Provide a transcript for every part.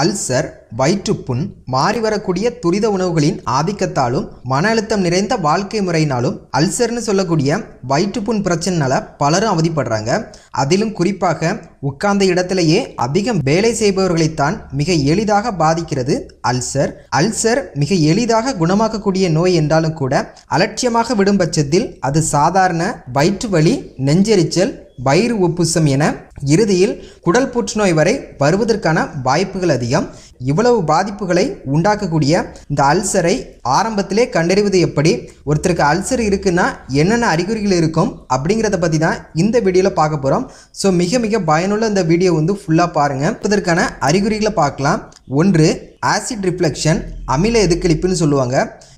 ulcer வயிற்றுப்புண் மாறி வரக்கூடிய துரித உணவுகளின் ஆதிக்கத்தாலும் மன அழுத்தம் நிறைந்த வாழ்க்கை முறையினாலும் அல்சர்னு சொல்லக்கூடிய வயிற்றுப்புண் பிரச்சனைனால பலரும் அவதிப்படுறாங்க அதிலும் குறிப்பாக உட்கார்ந்த இடத்திலேயே அதிகம் வேலை செய்பவர்களைத்தான் மிக எளிதாக பாதிக்கிறது அல்சர் அல்சர் மிக எளிதாக குணமாக்கக்கூடிய நோய் என்றாலும் கூட அலட்சியமாக விடும் பட்சத்தில் அது சாதாரண வயிற்று வலி நெஞ்செரிச்சல் வயிறு உப்புசம் என இறுதியில் குடல் புற்றுநோய் வரை வருவதற்கான வாய்ப்புகள் அதிகம் இவ்வளவு பாதிப்புகளை உண்டாக்கக்கூடிய இந்த அல்சரை ஆரம்பத்திலே கண்டறிவது எப்படி ஒருத்தருக்கு அல்சர் இருக்குன்னா என்னென்ன அறிகுறிகள் இருக்கும் அப்படிங்கிறத பற்றி தான் இந்த வீடியோவில் பார்க்க போகிறோம் ஸோ மிக மிக பயனுள்ள இந்த வீடியோ வந்து ஃபுல்லாக பாருங்கள் இதற்கான அறிகுறிகளை பார்க்கலாம் ஒன்று ஆசிட் ரிஃப்ளெக்ஷன் அமில எதுக்களிப்புன்னு சொல்லுவாங்க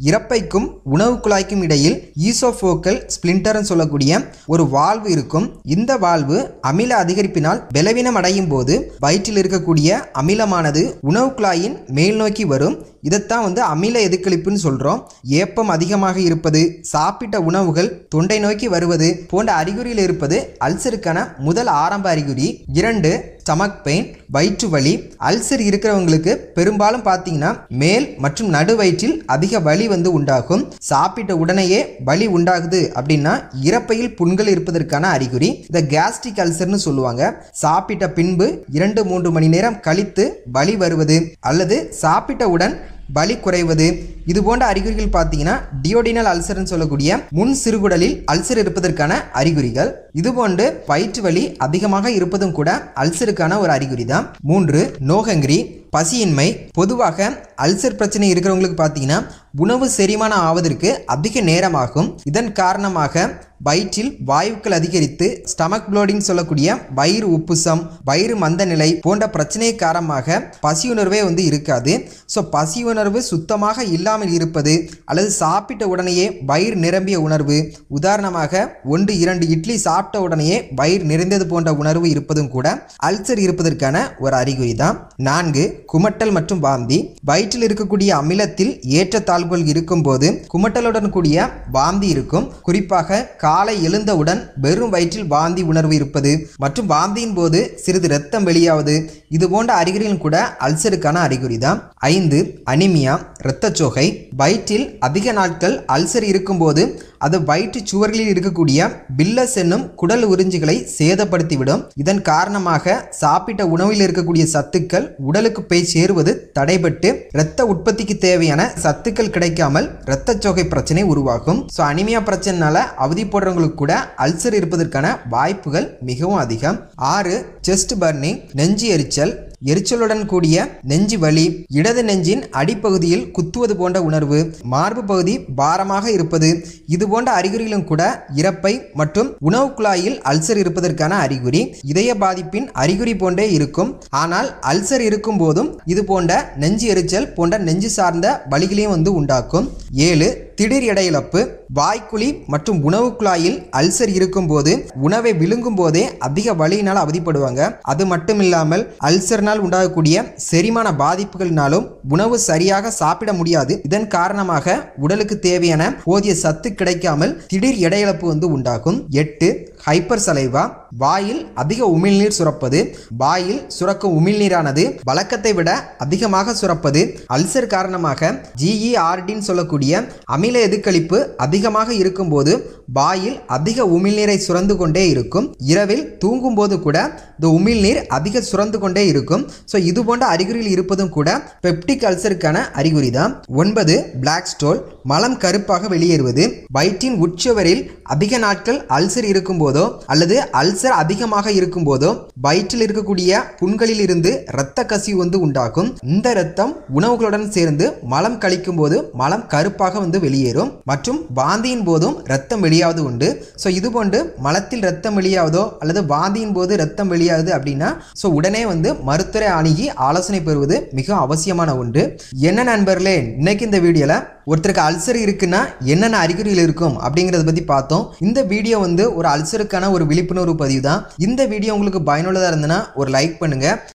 இறப்பைக்கும் உணவு குழாய்க்கும் இடையில் ஈசோஃபோக்கல் ஸ்பிளின்டர்னு சொல்லக்கூடிய ஒரு வால்வு இருக்கும் இந்த வால்வு அமில அதிகரிப்பினால் பெலவீனம் அடையும் போது வயிற்றில் இருக்கக்கூடிய அமிலமானது உணவு குழாயின் மேல் நோக்கி வரும் இதைத்தான் வந்து அமில எதுக்களிப்புன்னு சொல்கிறோம் ஏப்பம் அதிகமாக இருப்பது சாப்பிட்ட உணவுகள் தொண்டை நோக்கி வருவது போன்ற அறிகுறியில் இருப்பது அல்சருக்கான முதல் ஆரம்ப அறிகுறி இரண்டு ஸ்டமக் பெயின் வயிற்று வலி அல்சர் இருக்கிறவங்களுக்கு பெரும்பாலும் பார்த்தீங்கன்னா மேல் மற்றும் நடுவயிற்றில் அதிக வலி வந்து உண்டாகும் சாப்பிட்ட உடனேயே வலி உண்டாகுது அப்படின்னா இறப்பையில் புண்கள் இருப்பதற்கான அறிகுறி இந்த கேஸ்ட்ரிக் அல்சர்னு சொல்லுவாங்க சாப்பிட்ட பின்பு இரண்டு மூன்று மணி நேரம் கழித்து வலி வருவது அல்லது சாப்பிட்டவுடன் வலி குறைவது இது போன்ற அறிகுறிகள் பார்த்தீங்கன்னா டியோடினல் அல்சர்னு சொல்லக்கூடிய முன் சிறுகுடலில் அல்சர் இருப்பதற்கான அறிகுறிகள் இது போன்று வயிற்று வலி அதிகமாக இருப்பதும் கூட அல்சருக்கான ஒரு அறிகுறி தான் மூன்று நோகங்கிரி பசியின்மை பொதுவாக அல்சர் பிரச்சனை இருக்கிறவங்களுக்கு பார்த்தீங்கன்னா உணவு செரிமானம் ஆவதற்கு அதிக நேரமாகும் இதன் காரணமாக வயிற்றில் வாயுக்கள் அதிகரித்து ஸ்டமக் ப்ளோடிங் சொல்லக்கூடிய வயிறு உப்புசம் வயிறு மந்த நிலை போன்ற பிரச்சனை காரணமாக பசியுணர்வே வந்து இருக்காது ஸோ பசி உணர்வு சுத்தமாக இல்லாமல் இருப்பது அல்லது சாப்பிட்ட உடனேயே வயிறு நிரம்பிய உணர்வு உதாரணமாக ஒன்று இரண்டு இட்லி சாப்பிட்ட உடனேயே வயிறு நிறைந்தது போன்ற உணர்வு இருப்பதும் கூட அல்சர் இருப்பதற்கான ஒரு அறிகுறி தான் நான்கு குமட்டல் மற்றும் வாந்தி வயிற்றில் இருக்கக்கூடிய அமிலத்தில் ஏற்றத்தாழ்வுகள் இருக்கும்போது குமட்டலுடன் கூடிய வாந்தி இருக்கும் குறிப்பாக கா காலை எழுந்தவுடன் வெறும் வயிற்றில் வாந்தி உணர்வு இருப்பது மற்றும் வாந்தியின் போது சிறிது ரத்தம் வெளியாவது இது போன்ற அறிகுறிகளும் கூட அல்சருக்கான அறிகுறி தான் ஐந்து அனிமியா இரத்தச்சோகை வயிற்றில் அதிக நாட்கள் அல்சர் இருக்கும்போது அது வயிற்று சுவர்களில் இருக்கக்கூடிய பில்லஸ் என்னும் குடல் உறிஞ்சிகளை சேதப்படுத்திவிடும் இதன் காரணமாக சாப்பிட்ட உணவில் இருக்கக்கூடிய சத்துக்கள் உடலுக்கு போய் சேருவது தடைபட்டு இரத்த உற்பத்திக்கு தேவையான சத்துக்கள் கிடைக்காமல் இரத்தச்சோகை பிரச்சனை உருவாகும் சோ அனிமியா பிரச்சனைனால அவதிப்பட சாப்பிட்றவங்களுக்கு கூட அல்சர் இருப்பதற்கான வாய்ப்புகள் மிகவும் அதிகம் ஆறு செஸ்ட் பர்னிங் நெஞ்சு எரிச்சல் எரிச்சலுடன் கூடிய நெஞ்சு வலி இடது நெஞ்சின் அடிப்பகுதியில் குத்துவது போன்ற உணர்வு மார்பு பகுதி பாரமாக இருப்பது இது போன்ற அறிகுறிகளும் கூட இறப்பை மற்றும் உணவு குழாயில் அல்சர் இருப்பதற்கான அறிகுறி இதய பாதிப்பின் அறிகுறி போன்றே இருக்கும் ஆனால் அல்சர் இருக்கும் போதும் இது போன்ற நெஞ்சு எரிச்சல் போன்ற நெஞ்சு சார்ந்த வலிகளையும் வந்து உண்டாக்கும் ஏழு திடீர் எடையிழப்பு வாய்க்குழி மற்றும் உணவு குழாயில் அல்சர் இருக்கும் போது உணவை விழுங்கும் போதே அதிக வலியினால் அவதிப்படுவாங்க அது மட்டும் இல்லாமல் அல்சர்னால் இதனால் உண்டாகக்கூடிய செரிமான பாதிப்புகளினாலும் உணவு சரியாக சாப்பிட முடியாது இதன் காரணமாக உடலுக்கு தேவையான போதிய சத்து கிடைக்காமல் திடீர் எடையிழப்பு வந்து உண்டாகும் எட்டு ஹைப்பர் சலைவா வாயில் அதிக உமிழ்நீர் சுரப்பது வாயில் சுரக்கும் உமிழ்நீரானது வழக்கத்தை விட அதிகமாக சுரப்பது அல்சர் காரணமாக ஜிஇஆர்டின்னு e சொல்லக்கூடிய அமில எதிர்கழிப்பு அதிகமாக இருக்கும்போது வாயில் அதிக உமிழ்நீரை சுரந்து கொண்டே இருக்கும் இரவில் தூங்கும் போது கூட இந்த உமிழ்நீர் அதிக சுரந்து கொண்டே இருக்கும் ஸோ இது போன்ற அறிகுறியில் இருப்பதும் கூட பெப்டிக் அல்சருக்கான அறிகுறி தான் ஒன்பது பிளாக் ஸ்டோல் மலம் கருப்பாக வெளியேறுவது வயிற்றின் உச்சவரில் அதிக நாட்கள் அல்சர் இருக்கும்போது போதோ அல்லது அல்சர் அதிகமாக இருக்கும் போதோ வயிற்றில் இருக்கக்கூடிய புண்களில் இருந்து இரத்த கசிவு வந்து உண்டாகும் இந்த இரத்தம் உணவுகளுடன் சேர்ந்து மலம் கழிக்கும் போது மலம் கருப்பாக வந்து வெளியேறும் மற்றும் வாந்தியின் போதும் ரத்தம் வெளியாவது உண்டு ஸோ இது போன்று மலத்தில் ரத்தம் வெளியாவதோ அல்லது வாந்தியின் போது ரத்தம் வெளியாவது அப்படின்னா ஸோ உடனே வந்து மருத்துவரை அணுகி ஆலோசனை பெறுவது மிக அவசியமான ஒன்று என்ன நண்பர்களே இன்னைக்கு இந்த வீடியோவில் ஒருத்தருக்கு அல்சர் இருக்குன்னா என்னென்ன அறிகுறிகள் இருக்கும் அப்படிங்கறத பத்தி பார்த்தோம் இந்த வீடியோ வந்து ஒரு அல்சர் அவங்களுக்கான ஒரு விழிப்புணர்வு பதிவு தான் இந்த வீடியோ உங்களுக்கு பயனுள்ளதாக இருந்ததுன்னா ஒரு லைக் பண்ணுங்கள்